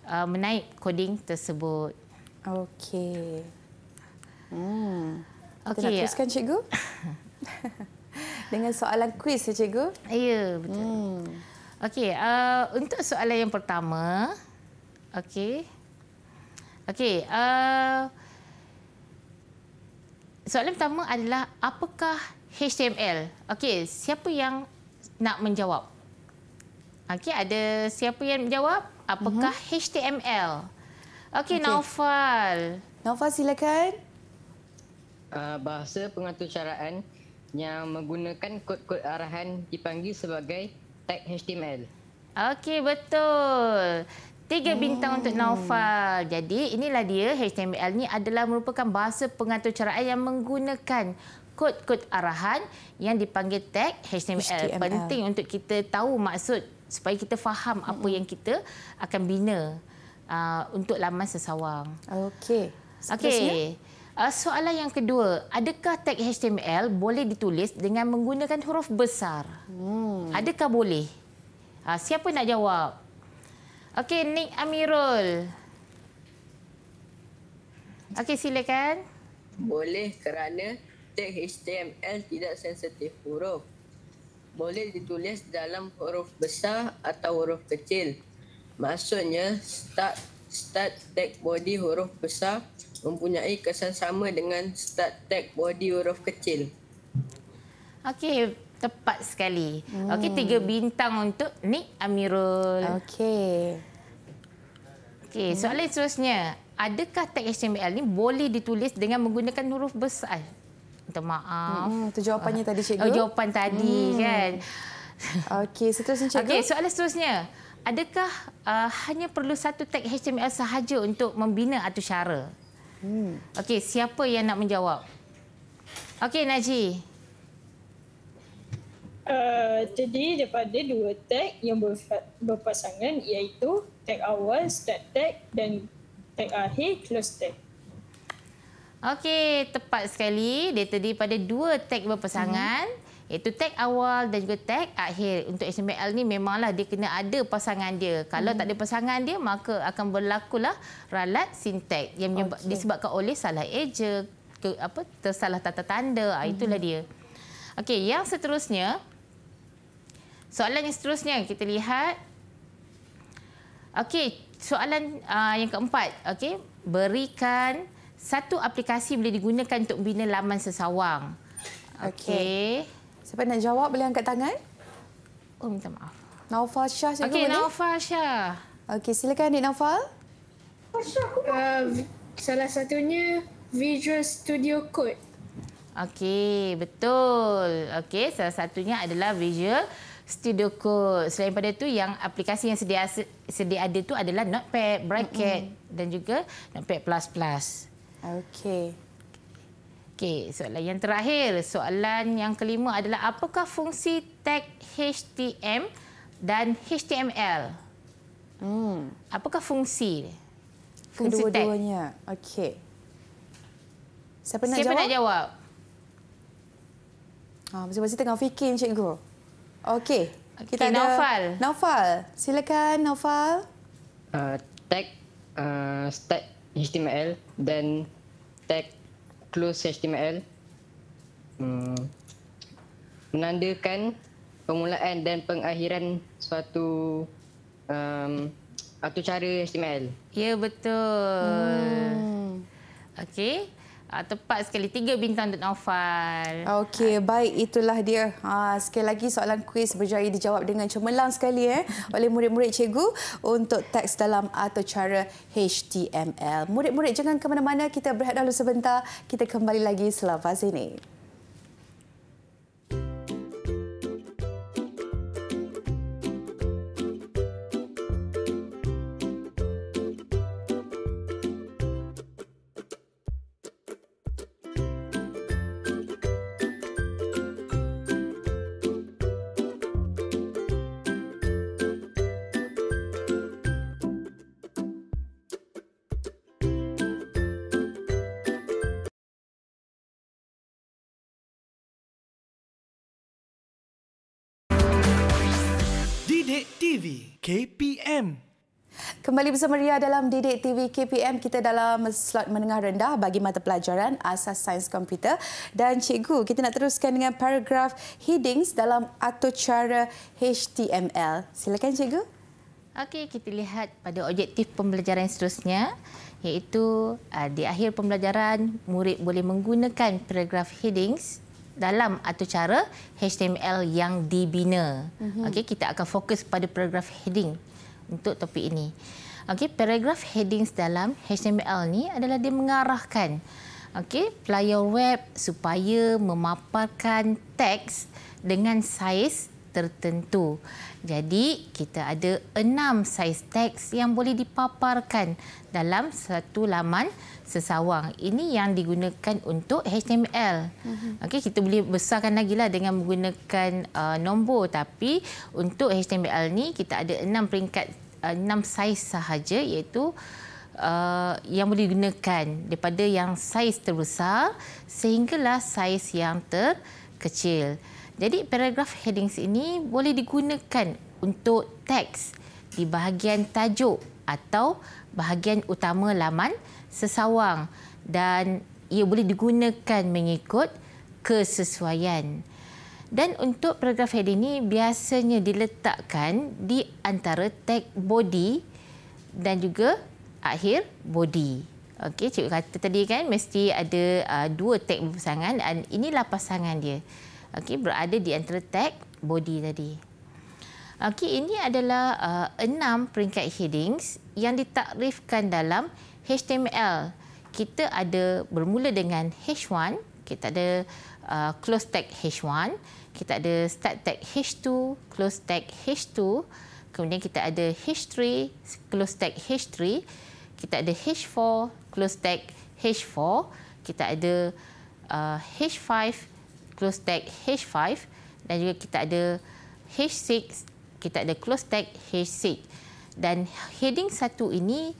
uh, menaik coding tersebut okey hmm okey kita ya. teruskan cikgu dengan soalan kuis ya, cikgu ya betul hmm. Okey, uh, untuk soalan yang pertama. Okey. Okey, uh, soalan pertama adalah apakah HTML? Okey, siapa yang nak menjawab? Okey, ada siapa yang menjawab? Apakah uh mhm. -huh. HTML? Okey, okay. Naufal. Naufal, silakan. Uh, bahasa pengaturcaraan yang menggunakan kod-kod arahan dipanggil sebagai tag HTML. Okey, betul. Tiga bintang oh. untuk hmm. Naufal. Jadi inilah dia HTML ni adalah merupakan bahasa pengatur ceraian yang menggunakan kod-kod arahan yang dipanggil tag HTML. HTML. Penting untuk kita tahu maksud supaya kita faham -hmm. apa yang kita akan bina uh, untuk laman sesawang. Okey. Okey. Uh, soalan yang kedua, adakah tag HTML boleh ditulis dengan menggunakan huruf besar? Hmm. Adakah boleh? Uh, siapa nak jawab? Okey, Nick Amirul. Okey, silakan. Boleh kerana tag HTML tidak sensitif huruf. Boleh ditulis dalam huruf besar atau huruf kecil. Maksudnya, start, start tag body huruf besar mempunyai kesan sama dengan start tag body huruf kecil. Okey, tepat sekali. Hmm. Okey, tiga bintang untuk Nik Amirul. Okey. Okey, soalan hmm. seterusnya. Adakah tag HTML ini boleh ditulis dengan menggunakan huruf besar? Minta maaf. Hmm, itu jawapannya ah. tadi, Cikgu. Oh, jawapan tadi, hmm. kan? Okey, seterusnya, Cikgu. Okey, soalan seterusnya. Adakah uh, hanya perlu satu tag HTML sahaja untuk membina atau syarat? Hmm. Okey, siapa yang nak menjawab? Okey, Naji. Uh, eh, jadi daripada dua tag yang berpasangan iaitu tag awal, start tag dan tag akhir, close tag. Okey, tepat sekali. Dia tadi pada dua tag berpasangan. Hmm. Itu tag awal dan juga tag akhir untuk HTML ni memanglah dia kena ada pasangan dia kalau hmm. tak ada pasangan dia maka akan berlakulah ralat sintak yang okay. disebabkan oleh salah eja ke, apa tersalah tata tanda ah, hmm. itulah dia okey yang seterusnya soalan yang seterusnya kita lihat okey soalan uh, yang keempat okey berikan satu aplikasi boleh digunakan untuk bina laman sesawang okey okay. Siapa nak jawab boleh angkat tangan. Oh, minta maaf. Naufal Shah juga okay, boleh? Okey, Naufal Shah. Okey, silakan Adik Naufal. Uh, salah satunya Visual Studio Code. Okey, betul. Okey, salah satunya adalah Visual Studio Code. Selain pada itu, yang aplikasi yang sedia, sedia ada tu adalah Notepad, Bracket mm -hmm. dan juga Notepad++. Okey. Okey, soalan yang terakhir, soalan yang kelima adalah apakah fungsi tag HTML dan HTML? Hmm. Apakah fungsi? Fungsi Kedua-duanya. Okey. Siapa nak Siapa jawab? Siapa nak jawab? Ha, mesti masih tengah fikir, cikgu. Okey. Kita okay, ada Naufal. Naufal. Silakan, Naufal. Uh, tag uh, tag HTML dan tag close HTML hmm. menandakan permulaan dan pengakhiran suatu um, atau cara HTML. Ya betul. Hmm. Okey uh, tepat sekali tiga bintang untuk Naufal. Okey, ah. baik itulah dia. Ha, sekali lagi soalan kuis berjaya dijawab dengan cemerlang sekali eh oleh murid-murid cikgu untuk teks dalam atau cara HTML. Murid-murid jangan ke mana-mana, kita berehat dulu sebentar. Kita kembali lagi selepas ini. KPM. Kembali bersama Ria dalam Didik TV KPM. Kita dalam slot menengah rendah bagi mata pelajaran asas sains komputer. Dan cikgu, kita nak teruskan dengan paragraf headings dalam atau cara HTML. Silakan cikgu. Okey, kita lihat pada objektif pembelajaran seterusnya iaitu uh, di akhir pembelajaran murid boleh menggunakan paragraf headings dalam atau cara HTML yang dibina. Mm-hmm. Okey, kita akan fokus pada paragraph heading untuk topik ini. Okey, paragraph headings dalam HTML ni adalah dia mengarahkan okey, pelayar web supaya memaparkan teks dengan size tertentu. Jadi kita ada enam saiz teks yang boleh dipaparkan dalam satu laman sesawang. Ini yang digunakan untuk HTML. Uh-huh. Mhm. Okey, kita boleh besarkan lagi lah dengan menggunakan uh, nombor. Tapi untuk HTML ni kita ada enam peringkat uh, enam uh, saiz sahaja iaitu Uh, yang boleh digunakan daripada yang saiz terbesar sehinggalah saiz yang terkecil. Jadi paragraf headings ini boleh digunakan untuk teks di bahagian tajuk atau bahagian utama laman sesawang dan ia boleh digunakan mengikut kesesuaian. Dan untuk paragraf heading ini biasanya diletakkan di antara tag body dan juga akhir body. Okey, cikgu kata tadi kan mesti ada uh, dua tag berpasangan dan inilah pasangan dia okey berada di antara tag body tadi. Okey, ini adalah uh, enam peringkat headings yang ditakrifkan dalam HTML. Kita ada bermula dengan H1, kita ada uh, close tag H1, kita ada start tag H2, close tag H2, kemudian kita ada H3, close tag H3, kita ada H4, close tag H4, kita ada uh, H5, close tag H5 dan juga kita ada H6, kita ada close tag H6. Dan heading satu ini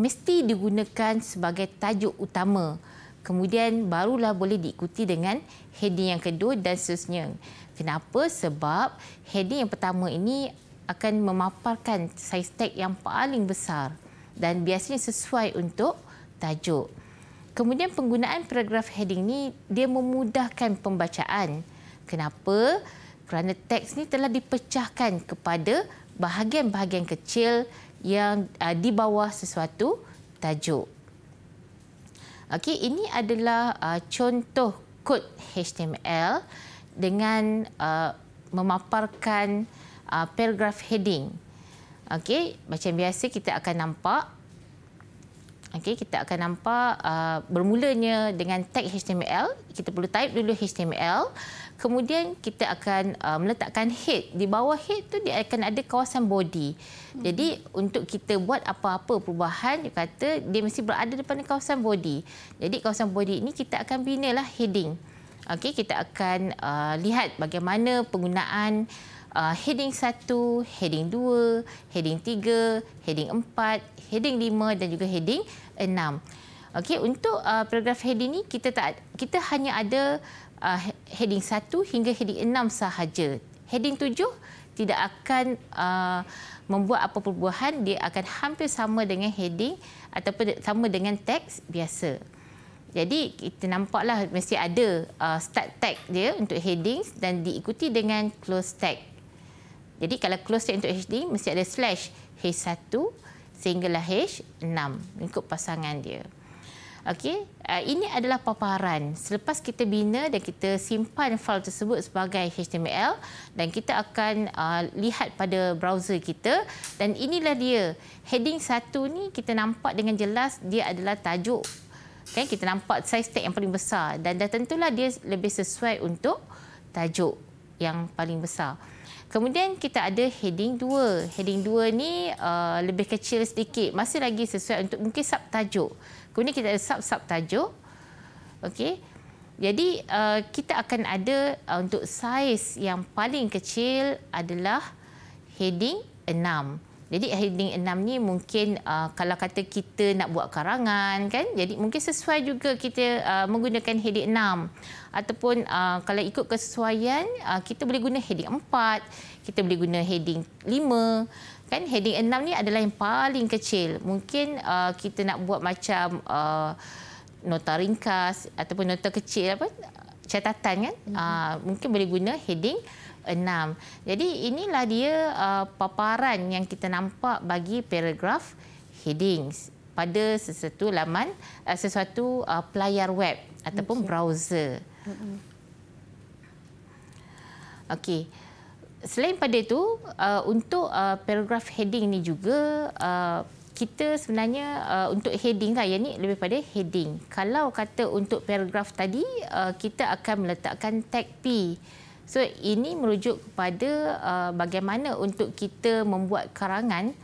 mesti digunakan sebagai tajuk utama. Kemudian barulah boleh diikuti dengan heading yang kedua dan seterusnya. Kenapa? Sebab heading yang pertama ini akan memaparkan size tag yang paling besar dan biasanya sesuai untuk tajuk. Kemudian penggunaan paragraf heading ni dia memudahkan pembacaan. Kenapa? Kerana teks ni telah dipecahkan kepada bahagian-bahagian kecil yang uh, di bawah sesuatu tajuk. Okey, ini adalah uh, contoh kod HTML dengan uh, memaparkan uh, paragraf heading. Okey, macam biasa kita akan nampak Okey, kita akan nampak uh, bermulanya dengan tag HTML. Kita perlu type dulu HTML. Kemudian kita akan uh, meletakkan head. Di bawah head tu dia akan ada kawasan body. Hmm. Jadi untuk kita buat apa-apa perubahan, dia kata dia mesti berada depan kawasan body. Jadi kawasan body ini kita akan bina lah heading. Okey, kita akan uh, lihat bagaimana penggunaan uh, heading 1, heading 2, heading 3, heading 4, heading 5 dan juga heading 6. Okey, untuk uh, paragraf heading ni kita tak kita hanya ada uh, heading 1 hingga heading 6 sahaja. Heading 7 tidak akan uh, membuat apa perubahan dia akan hampir sama dengan heading ataupun sama dengan teks biasa. Jadi kita nampaklah mesti ada uh, start tag dia untuk headings dan diikuti dengan close tag jadi kalau close rate untuk HD mesti ada slash H1 sehinggalah H6 ikut pasangan dia. Okey, uh, ini adalah paparan. Selepas kita bina dan kita simpan fail tersebut sebagai HTML dan kita akan uh, lihat pada browser kita dan inilah dia. Heading 1 ni kita nampak dengan jelas dia adalah tajuk. Kan okay, kita nampak size tag yang paling besar dan dah tentulah dia lebih sesuai untuk tajuk yang paling besar. Kemudian kita ada heading 2. Heading 2 ni uh, lebih kecil sedikit. Masih lagi sesuai untuk mungkin subtajuk. Kemudian kita ada sub-sub tajuk. Okey. Jadi uh, kita akan ada uh, untuk saiz yang paling kecil adalah heading 6. Jadi heading 6 ni mungkin uh, kalau kata kita nak buat karangan kan jadi mungkin sesuai juga kita uh, menggunakan heading 6 ataupun uh, kalau ikut kesesuaian uh, kita boleh guna heading 4 kita boleh guna heading 5 kan heading 6 ni adalah yang paling kecil mungkin uh, kita nak buat macam uh, nota ringkas ataupun nota kecil apa catatan kan hmm. uh, mungkin boleh guna heading enam. Jadi inilah dia uh, paparan yang kita nampak bagi paragraf headings pada sesuatu laman, uh, sesuatu uh, player web ataupun okay. browser. Okey. Selain pada itu, uh, untuk uh, paragraf heading ni juga uh, kita sebenarnya uh, untuk heading lah, yang ini lebih pada heading. Kalau kata untuk paragraf tadi, uh, kita akan meletakkan tag P. So ini merujuk kepada uh, bagaimana untuk kita membuat karangan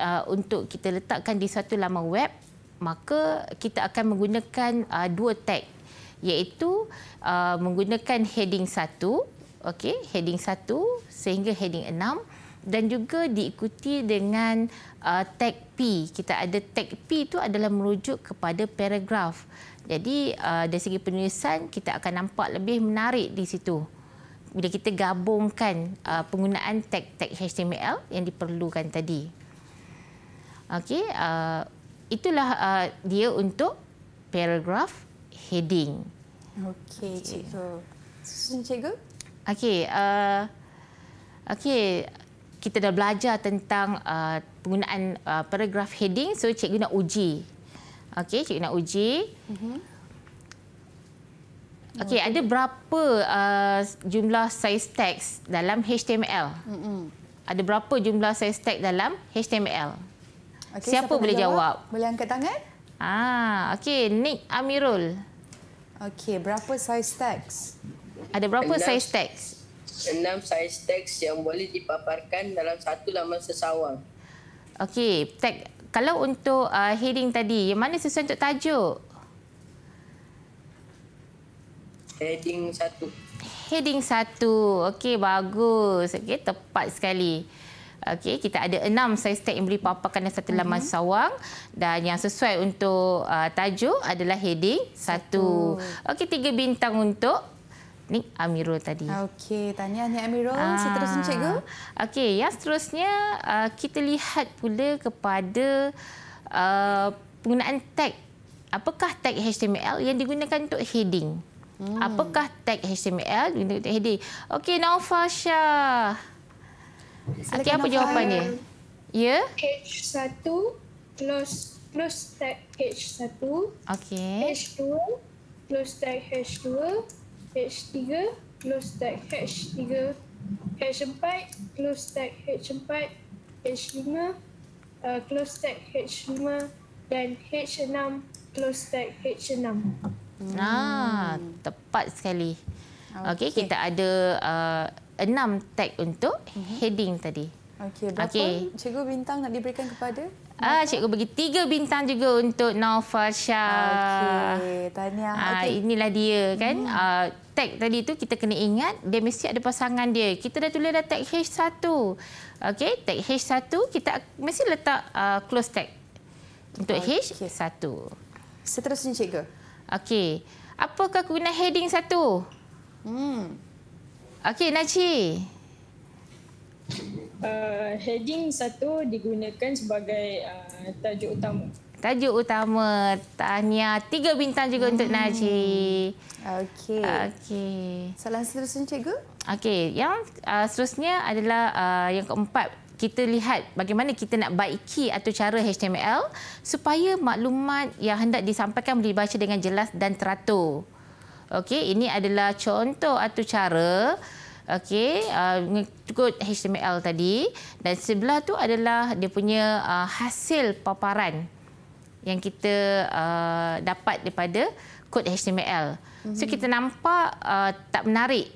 uh, untuk kita letakkan di satu laman web maka kita akan menggunakan uh, dua tag iaitu uh, menggunakan heading 1 okey heading 1 sehingga heading 6 dan juga diikuti dengan uh, tag P kita ada tag P itu adalah merujuk kepada paragraf jadi uh, dari segi penulisan kita akan nampak lebih menarik di situ bila kita gabungkan uh, penggunaan tag-tag HTML yang diperlukan tadi. Okey, uh, itulah uh, dia untuk paragraph heading. Okey, cikgu. Okay. Cikgu? Okey, uh, okay, kita dah belajar tentang uh, penggunaan uh, paragraph heading, so cikgu nak uji. Okey, cikgu nak uji. Mm-hmm. Okey, okay. ada berapa uh, jumlah size tags dalam HTML? Mm-mm. Ada berapa jumlah size tag dalam HTML? Okay, siapa, siapa boleh jawab? jawab? Boleh angkat tangan? Ah, okey, Nick Amirul. Okey, berapa size tags? Ada berapa enam, size tags? Enam size tags yang boleh dipaparkan dalam satu laman sesawang. Okey, tag kalau untuk uh, heading tadi, yang mana sesuai untuk tajuk? Heading satu. Heading satu. Okey, bagus. Okey, tepat sekali. Okey, kita ada enam saiz tag yang boleh paparkan dalam satu laman mhm. sawang. Dan yang sesuai untuk uh, tajuk adalah heading satu. satu. Okey, tiga bintang untuk ni Amirul tadi. Okey, tanya hanya Amirul. Aa, ah. seterusnya, cikgu. Okey, yang seterusnya uh, kita lihat pula kepada uh, penggunaan tag. Apakah tag HTML yang digunakan untuk heading? Hmm. Apakah tag HTML? Hedi. Okey, Naufa Syah. Okey, apa jawapannya? Ya? Yeah? H1 plus plus tag H1. Okey. H2 plus tag H2. H3 plus tag H3. H4 plus tag H4. H5 uh, plus tag H5. Dan H6 plus tag H6. Ah, hmm. Ah, tepat sekali. Okey, okay, kita ada uh, enam tag untuk hmm. heading tadi. Okey, berapa okay. cikgu bintang nak diberikan kepada? Ah, cikgu bagi tiga bintang juga untuk Nova Syah. Okey, Tanya. Ah, okay. Inilah dia kan. Hmm. Ah, tag tadi tu kita kena ingat dia mesti ada pasangan dia. Kita dah tulis dah tag H1. Okey, tag H1 kita mesti letak uh, close tag untuk okay. H1. Seterusnya cikgu. Okey. Apakah kegunaan heading satu? Hmm. Okey, Naci. Uh, heading satu digunakan sebagai uh, tajuk utama. Tajuk utama. Tanya Tiga bintang juga hmm. untuk Naci. Okey. Okey. Salah seterusnya, cikgu? Okey. Yang uh, seterusnya adalah uh, yang keempat kita lihat bagaimana kita nak baiki atau cara HTML supaya maklumat yang hendak disampaikan boleh dibaca dengan jelas dan teratur. Okey, ini adalah contoh atau cara okey uh, mengikut uh, HTML tadi dan sebelah tu adalah dia punya uh, hasil paparan yang kita uh, dapat daripada kod HTML. Mm-hmm. So mhm. kita nampak uh, tak menarik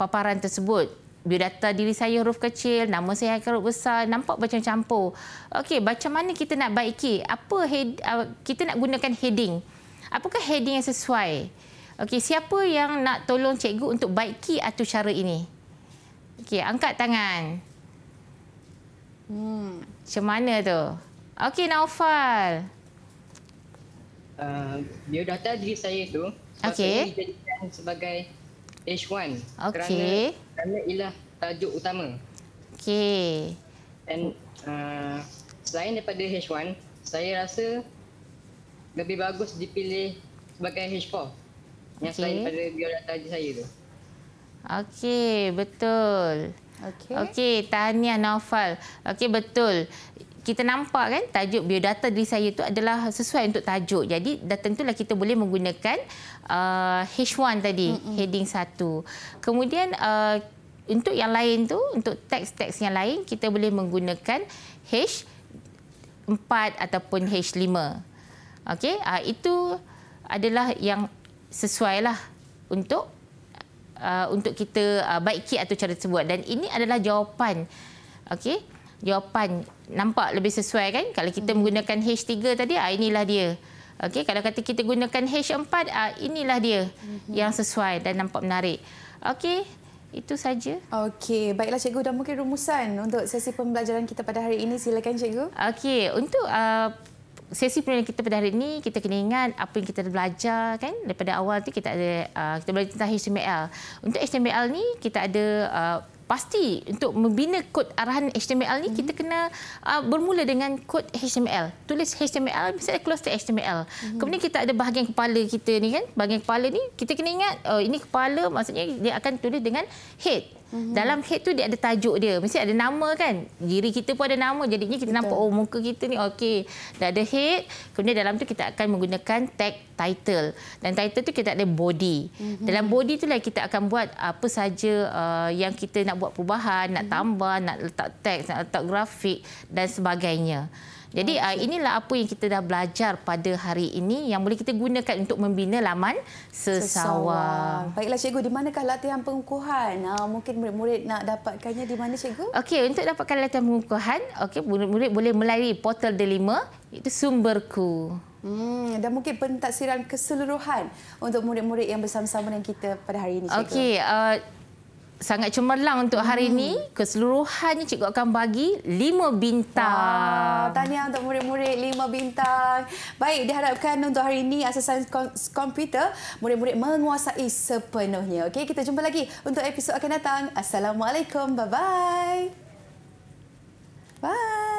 paparan tersebut biodata diri saya huruf kecil, nama saya huruf besar, nampak macam campur. Okey, macam mana kita nak baiki? Apa head, uh, kita nak gunakan heading? Apakah heading yang sesuai? Okey, siapa yang nak tolong cikgu untuk baiki atau cara ini? Okey, angkat tangan. Hmm, macam mana tu? Okey, Naufal. Uh, biodata diri saya tu, Okey. okay. sebagai H1 okay. kerana kerana ialah tajuk utama. Okey. Dan uh, selain daripada H1, saya rasa lebih bagus dipilih sebagai H4 okay. yang selain daripada biodata haji saya tu. Okey, betul. Okey. Okey, tahniah Naufal. Okey, betul kita nampak kan tajuk biodata diri saya itu adalah sesuai untuk tajuk. Jadi dah tentulah kita boleh menggunakan uh, H1 tadi, mm -hmm. heading 1. Kemudian uh, untuk yang lain tu, untuk teks-teks yang lain, kita boleh menggunakan H4 ataupun H5. Okay, uh, itu adalah yang sesuai lah untuk uh, untuk kita uh, baiki atau cara tersebut. Dan ini adalah jawapan. Okay jawapan nampak lebih sesuai kan kalau kita hmm. menggunakan H3 tadi ah inilah dia okey kalau kata kita gunakan H4 ah inilah dia hmm. yang sesuai dan nampak menarik okey itu saja. Okey, baiklah cikgu dah mungkin rumusan untuk sesi pembelajaran kita pada hari ini silakan cikgu. Okey, untuk uh, sesi pembelajaran kita pada hari ini kita kena ingat apa yang kita dah belajar kan daripada awal tu kita ada uh, kita belajar tentang HTML. Untuk HTML ni kita ada uh, pasti untuk membina kod arahan HTML ni hmm. kita kena uh, bermula dengan kod HTML. Tulis HTML misalnya cluster HTML. Hmm. Kemudian kita ada bahagian kepala kita ni kan. Bahagian kepala ni kita kena ingat oh ini kepala maksudnya dia akan tulis dengan head. Mhm. Dalam head tu dia ada tajuk dia. Mesti ada nama kan. jiri kita pun ada nama. Jadinya kita Betul. nampak oh muka kita ni okey. Dah ada head. Kemudian dalam tu kita akan menggunakan tag title. Dan title tu kita ada body. Mhm. Dalam body tu lah kita akan buat apa saja uh, yang kita nak buat perubahan, nak mhm. tambah, nak letak teks, nak letak grafik dan sebagainya. Jadi uh, inilah apa yang kita dah belajar pada hari ini yang boleh kita gunakan untuk membina laman sesawang. sesawang. Baiklah cikgu, di manakah latihan pengukuhan? Uh, mungkin murid-murid nak dapatkannya di mana cikgu? Okey, untuk dapatkan latihan pengukuhan, okey murid-murid boleh melalui portal Delima itu sumberku. Hmm, dan mungkin pentaksiran keseluruhan untuk murid-murid yang bersama-sama dengan kita pada hari ini cikgu. Okey, uh, sangat cemerlang untuk hari ini. Hmm. Keseluruhannya cikgu akan bagi lima bintang. Wow, tahniah untuk murid-murid lima bintang. Baik, diharapkan untuk hari ini asasan komputer murid-murid menguasai sepenuhnya. Okey, kita jumpa lagi untuk episod akan datang. Assalamualaikum. Bye-bye. Bye. -bye. Bye.